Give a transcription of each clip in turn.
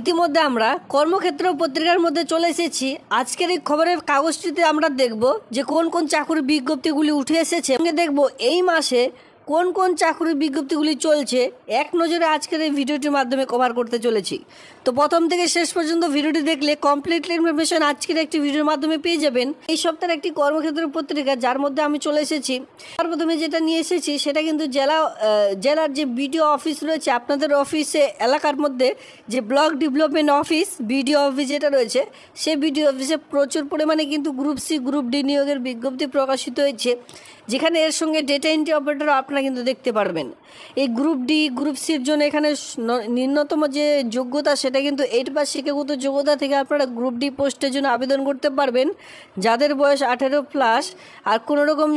ইতিমধ্যে আমরা কর্মক্ষেত্র পত্রিকার মধ্যে চলে এসেছি আজকের এই খবরের কাগজটিতে আমরা দেখব যে কোন কোন চাকুর বিজ্ঞপ্তিগুলি উঠে এসেছে দেখব এই মাসে কোন কোন চাকরির বিজ্ঞপ্তিগুলি চলছে এক নজরে আজকের এই ভিডিওটির মাধ্যমে কভার করতে চলেছি তো প্রথম থেকে শেষ পর্যন্ত ভিডিওটি দেখলে কমপ্লিটলি ইনফরমেশন আজকের একটি ভিডিওর মাধ্যমে পেয়ে যাবেন এই সপ্তাহের একটি কর্মক্ষেত্র পত্রিকা যার মধ্যে আমি চলে এসেছি প্রথমে যেটা নিয়ে এসেছি সেটা কিন্তু জেলা জেলার যে বিডিও অফিস রয়েছে আপনাদের অফিসে এলাকার মধ্যে যে block development office BDO office যেটা রয়েছে সেই বিডিও অফিসে প্রচুর পরিমাণে কিন্তু গ্রুপ সি গ্রুপ ডি নিয়োগের বিজ্ঞপ্তি প্রকাশিত হয়েছে যেখানে এর সঙ্গে ডেটা এন্ট্রি অপারেটর আপনারা কিন্তু দেখতে পারবেন এই গ্রুপ ডি গ্রুপ সির জন্য এখানে ন্যূনতম যে যোগ্যতা সেটা কিন্তু এইট বা শিক্ষাগত যোগ্যতা থেকে আপনারা গ্রুপ ডি পোস্টের জন্য আবেদন করতে পারবেন যাদের বয়স আঠেরো প্লাস আর কোনোরকম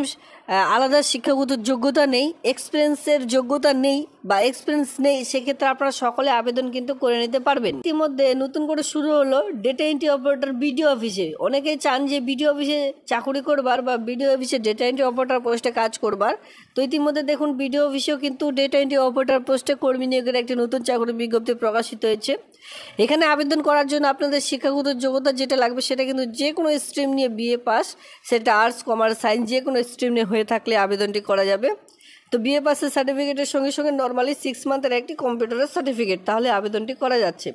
আলাদা শিক্ষাগত যোগ্যতা নেই এক্সপিরিয়েন্সের যোগ্যতা নেই বা এক্সপিরিয়েন্স নেই সেক্ষেত্রে আপনারা সকলে আবেদন কিন্তু করে নিতে পারবেন ইতিমধ্যে নতুন করে শুরু হলো ডেটা এন্ট্রি অপারেটর বিডিও অফিসে অনেকেই চান যে বিডিও অফিসে চাকরি করবার বা বিডিও অফিসে ডেটা এন্ট্রি অপারেটর পোস্টে কাজ করবার তো ইতিমধ্যে দেখুন বিডিও অফিসেও কিন্তু ডেটা এন্ট্রি অপারেটর পোস্টে কর্মী নিয়োগের একটি নতুন চাকরির বিজ্ঞপ্তি প্রকাশিত হয়েছে এখানে আবেদন করার জন্য আপনাদের শিক্ষাগত যোগ্যতা যেটা লাগবে সেটা কিন্তু যে কোনো স্ট্রিম নিয়ে বিএ পাস সেটা আর্টস কমার্স সায়েন্স যে কোনো স্ট্রিম নিয়ে হয়ে থাকলে আবেদনটি করা যাবে তো বিএ পাসের সার্টিফিকেটের সঙ্গে সঙ্গে নর্মালি সিক্স মান্থের একটি কম্পিউটারের সার্টিফিকেট তাহলে আবেদনটি করা যাচ্ছে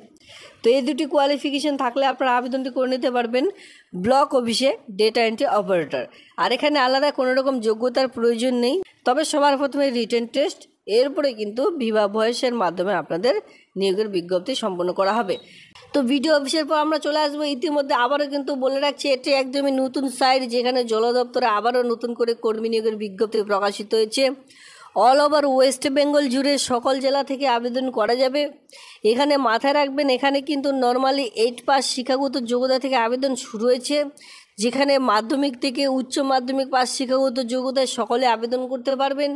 তো এই দুটি কোয়ালিফিকেশান থাকলে আপনারা আবেদনটি করে নিতে পারবেন ব্লক অফিসে ডেটা এন্ট্রি অপারেটর আর এখানে আলাদা কোনো রকম যোগ্যতার প্রয়োজন নেই তবে সবার প্রথমে রিটেন টেস্ট এরপরে কিন্তু বিবাহ বয়সের মাধ্যমে আপনাদের নিয়োগের বিজ্ঞপ্তি সম্পন্ন করা হবে তো ভিডিও অফিসের পর আমরা চলে আসবো ইতিমধ্যে আবারও কিন্তু বলে রাখছি এটি একদমই নতুন সাইট যেখানে জল দপ্তরে আবারও নতুন করে কর্মী নিয়োগের বিজ্ঞপ্তি প্রকাশিত হয়েছে অল ওভার ওয়েস্ট বেঙ্গল জুড়ে সকল জেলা থেকে আবেদন করা যাবে এখানে মাথায় রাখবেন এখানে কিন্তু নর্মালি এইট পাস শিক্ষাগত যোগ্যতা থেকে আবেদন শুরু হয়েছে যেখানে মাধ্যমিক থেকে উচ্চ মাধ্যমিক পাস শিক্ষাগত যোগ্যতায় সকলে আবেদন করতে পারবেন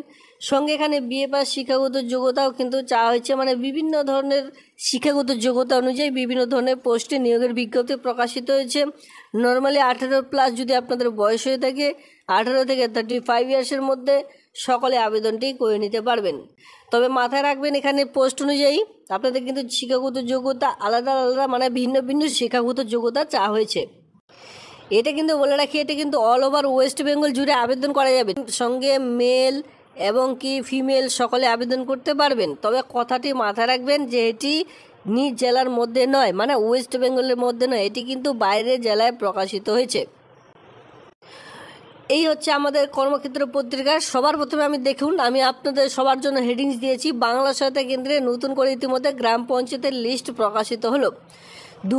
সঙ্গে এখানে বিএ পাস শিক্ষাগত যোগ্যতাও কিন্তু চাওয়া হয়েছে মানে বিভিন্ন ধরনের শিক্ষাগত যোগ্যতা অনুযায়ী বিভিন্ন ধরনের পোস্টে নিয়োগের বিজ্ঞপ্তি প্রকাশিত হয়েছে নর্মালি আঠেরো প্লাস যদি আপনাদের বয়স হয়ে থাকে আঠেরো থেকে থার্টি ফাইভ ইয়ার্সের মধ্যে সকলে আবেদনটি করে নিতে পারবেন তবে মাথায় রাখবেন এখানে পোস্ট অনুযায়ী আপনাদের কিন্তু শিক্ষাগত যোগ্যতা আলাদা আলাদা মানে ভিন্ন ভিন্ন শিক্ষাগত যোগ্যতা চা হয়েছে এটা কিন্তু বলে রাখি এটা কিন্তু অল ওভার ওয়েস্ট বেঙ্গল জুড়ে আবেদন করা যাবে সঙ্গে মেল এবং কি ফিমেল সকলে আবেদন করতে পারবেন তবে কথাটি মাথায় রাখবেন যে এটি নিজ জেলার মধ্যে নয় মানে ওয়েস্ট বেঙ্গলের মধ্যে নয় এটি কিন্তু বাইরের জেলায় প্রকাশিত হয়েছে এই হচ্ছে আমাদের কর্মক্ষেত্র পত্রিকা সবার প্রথমে আমি দেখুন আমি আপনাদের সবার জন্য হেডিংস দিয়েছি বাংলা সহায়তা কেন্দ্রে নতুন করে ইতিমধ্যে গ্রাম পঞ্চায়েতের লিস্ট প্রকাশিত হলো দু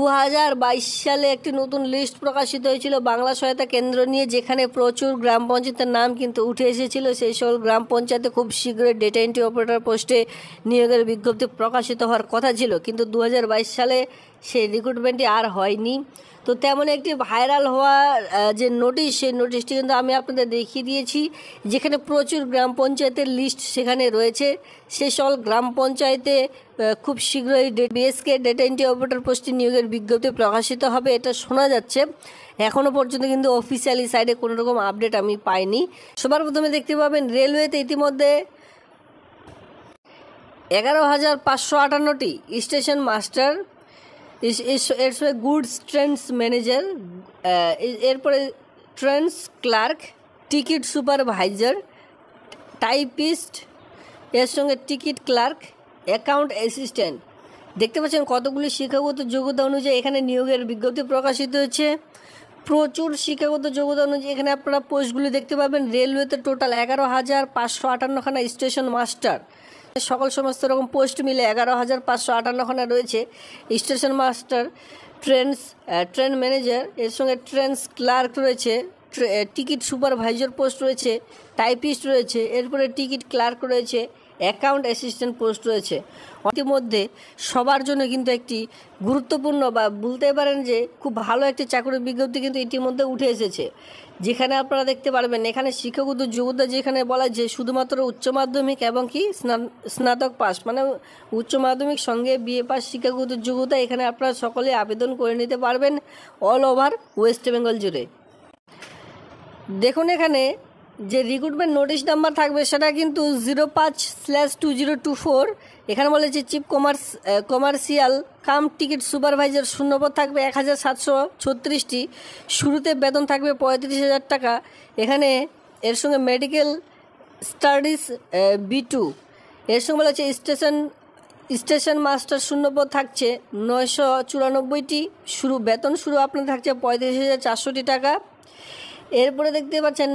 সালে একটি নতুন লিস্ট প্রকাশিত হয়েছিল বাংলা সহায়তা কেন্দ্র নিয়ে যেখানে প্রচুর গ্রাম পঞ্চায়েতের নাম কিন্তু উঠে এসেছিল সেই সকল গ্রাম পঞ্চায়েতে খুব শীঘ্রই ডেটা এন্ট্রি অপারেটর পোস্টে নিয়োগের বিজ্ঞপ্তি প্রকাশিত হওয়ার কথা ছিল কিন্তু দু সালে সেই রিক্রুটমেন্টটি আর হয়নি তো তেমন একটি ভাইরাল হওয়া যে নোটিশ সেই নোটিশটি কিন্তু আমি আপনাদের দেখিয়ে দিয়েছি যেখানে প্রচুর গ্রাম পঞ্চায়েতের লিস্ট সেখানে রয়েছে সেসল গ্রাম পঞ্চায়েতে খুব শীঘ্রই বিএসকে ডেটা এন্ট্রি অপারেটর পোস্টে নিয়োগের বিজ্ঞপ্তি প্রকাশিত হবে এটা শোনা যাচ্ছে এখনও পর্যন্ত কিন্তু অফিসিয়ালি সাইডে কোনো রকম আপডেট আমি পাইনি সবার প্রথমে দেখতে পাবেন রেলওয়েতে ইতিমধ্যে এগারো হাজার পাঁচশো আটান্নটি station master is a goods trains manager এরপরে trains clerk ticket supervisor typist এর সঙ্গে টিকিট ক্লার্ক অ্যাকাউন্ট অ্যাসিস্ট্যান্ট দেখতে পাচ্ছেন কতগুলি শিক্ষাগত যোগ্যতা অনুযায়ী এখানে নিয়োগের বিজ্ঞপ্তি প্রকাশিত হয়েছে প্রচুর শিক্ষাগত যোগ্যতা অনুযায়ী এখানে আপনারা পোস্টগুলি দেখতে পাবেন রেলওয়েতে টোটাল এগারো হাজার পাঁচশো আটান্নখানা স্টেশন মাস্টার সকল সমস্ত রকম পোস্ট মিলে এগারো হাজার পাঁচশো আটান্নখানা রয়েছে station master trains train manager এর সঙ্গে ট্রেনস ক্লার্ক রয়েছে টিকিট সুপারভাইজার পোস্ট রয়েছে টাইপিস্ট রয়েছে এরপরে টিকিট ক্লার্ক রয়েছে অ্যাকাউন্ট অ্যাসিস্ট্যান্ট পোস্ট রয়েছে ইতিমধ্যে সবার জন্য কিন্তু একটি গুরুত্বপূর্ণ বা বলতে পারেন যে খুব ভালো একটি চাকরির বিজ্ঞপ্তি কিন্তু ইতিমধ্যে উঠে এসেছে যেখানে আপনারা দেখতে পারবেন এখানে শিক্ষাগত যোগ্যতা যেখানে বলা যে শুধুমাত্র উচ্চ মাধ্যমিক এবং কি স্নাতক পাস মানে উচ্চ মাধ্যমিক সঙ্গে বিএ পাস শিক্ষাগত যোগ্যতা এখানে আপনারা সকলে আবেদন করে নিতে পারবেন অল ওভার ওয়েস্ট বেঙ্গল জুড়ে দেখুন এখানে যে রিক্রুটমেন্ট নোটিশ নাম্বার থাকবে সেটা কিন্তু জিরো পাঁচ slash two zero two four এখানে বলেছে chief commerce commercial cum ticket supervisor শূন্যপদ থাকবে এক হাজার সাতশো ছত্রিশটি শুরুতে বেতন থাকবে পঁয়ত্রিশ হাজার টাকা এখানে এর সঙ্গে মেডিকেল স্টাডিজ বি টু এর সঙ্গে বলেছে স্টেশন স্টেশন মাস্টার শূন্যপদ থাকছে নয়শো চুরানব্বইটি শুরু বেতন শুরু আপনার থাকছে পঁয়ত্রিশ হাজার চারশোটি টাকা এরপরে দেখতে পাচ্ছেন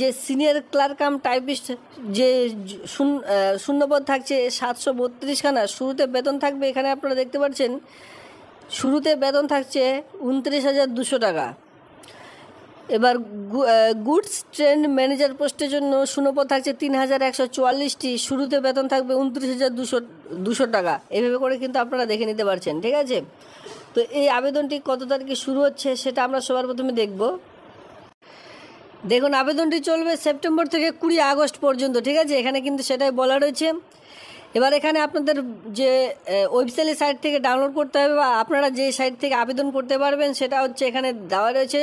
যে সিনিয়র ক্লার্ক টাইপিস্ট যে শূন্যপদ থাকছে সাতশো বত্রিশখানা শুরুতে বেতন থাকবে এখানে আপনারা দেখতে পাচ্ছেন শুরুতে বেতন থাকছে উনত্রিশ হাজার দুশো টাকা এবার গুডস ট্রেন্ড ম্যানেজার পোস্টের জন্য শূন্যপদ থাকছে তিন হাজার একশো চুয়াল্লিশটি শুরুতে বেতন থাকবে উনত্রিশ হাজার দুশো দুশো টাকা এভাবে করে কিন্তু আপনারা দেখে নিতে পারছেন ঠিক আছে তো এই আবেদনটি কত তারিখে শুরু হচ্ছে সেটা আমরা সবার প্রথমে দেখব দেখুন আবেদনটি চলবে সেপ্টেম্বর থেকে কুড়ি আগস্ট পর্যন্ত ঠিক আছে এখানে কিন্তু সেটাই বলা রয়েছে এবার এখানে আপনাদের যে ওয়েবসাইটের সাইট থেকে ডাউনলোড করতে হবে বা আপনারা যে সাইট থেকে আবেদন করতে পারবেন সেটা হচ্ছে এখানে দেওয়া রয়েছে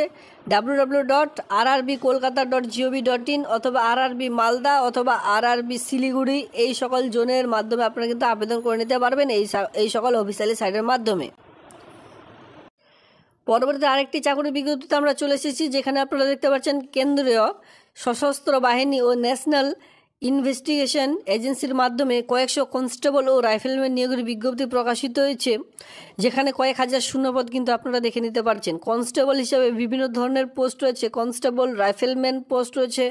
W W dot R RB Kolkata dot GOV dot in অথবা আর আরবি মালদা অথবা আর আরবি শিলিগুড়ি এই সকল জোনের মাধ্যমে আপনারা কিন্তু আবেদন করে নিতে পারবেন এই এই সকল অফিসিয়ালি সাইটের মাধ্যমে পরবর্তী আরেকটি চাকরি বিজ্ঞপ্তিতে আমরা চলে এসেছি যেখানে আপনারা দেখতে পাচ্ছেন কেন্দ্রীয় সশস্ত্র বাহিনী ও ন্যাশনাল ইনভেস্টিগেশন এজেন্সির মাধ্যমে কয়েকশো কনস্টেবল ও রাইফেলম্যান নিয়োগের বিজ্ঞপ্তি প্রকাশিত হয়েছে যেখানে কয়েক হাজার শূন্যপদ কিন্তু আপনারা দেখে নিতে পারছেন কনস্টেবল হিসাবে বিভিন্ন ধরনের পোস্ট রয়েছে কনস্টেবল রাইফেলম্যান পোস্ট রয়েছে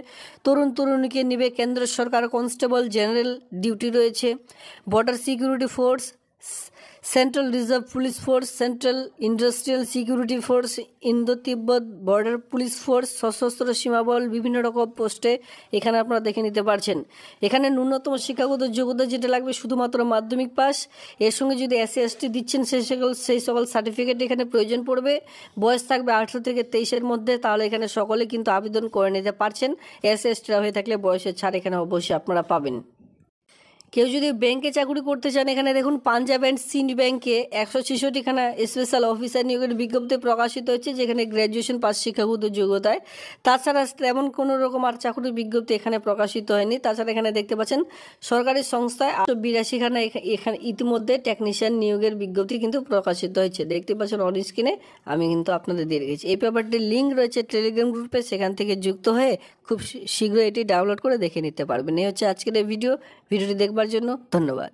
তরুণ তরুণীকে নিবে কেন্দ্র সরকার কনস্টেবল জেনারেল ডিউটি রয়েছে border security force central reserve police force central industrial security force Indo Tibet border police force সশস্ত্র সীমাবল বিভিন্ন রকম পোস্টে এখানে আপনারা দেখে নিতে পারছেন এখানে ন্যূনতম শিক্ষাগত যোগ্যতা যেটা লাগবে শুধুমাত্র মাধ্যমিক পাস এর সঙ্গে যদি এসসি এসটি দিচ্ছেন সেই সকল সেই সকল সার্টিফিকেট এখানে প্রয়োজন পড়বে বয়স থাকবে আঠেরো থেকে তেইশের মধ্যে তাহলে এখানে সকলে কিন্তু আবেদন করে নিতে পারছেন এসসি এসটিরা হয়ে থাকলে বয়সের ছাড় এখানে অবশ্যই আপনারা পাবেন কেউ যদি ব্যাংকে চাকরি করতে চান এখানে দেখুন পাঞ্জাব অ্যান্ড সিন্ড ব্যাংকে একশো ছেষট্টিখানা স্পেশাল অফিসার নিয়োগের বিজ্ঞপ্তি প্রকাশিত হচ্ছে যেখানে গ্র্যাজুয়েশন পাস শিক্ষাগত যোগ্যতায় তাছাড়া তেমন কোনো রকম আর চাকরির বিজ্ঞপ্তি এখানে প্রকাশিত হয়নি তাছাড়া এখানে দেখতে পাচ্ছেন সরকারি সংস্থায় আটশো বিরাশিখানা এখানে ইতিমধ্যে টেকনিশিয়ান নিয়োগের বিজ্ঞপ্তি কিন্তু প্রকাশিত হয়েছে দেখতে পাচ্ছেন অন স্ক্রিনে আমি কিন্তু আপনাদের দিয়ে রেখেছি এই পেপারটির লিঙ্ক রয়েছে টেলিগ্রাম গ্রুপে সেখান থেকে যুক্ত হয়ে খুব শীঘ্রই এটি ডাউনলোড করে দেখে নিতে পারবেন এই হচ্ছে আজকের এই ভিডিও ভিডিওটি দেখবার জন্য ধন্যবাদ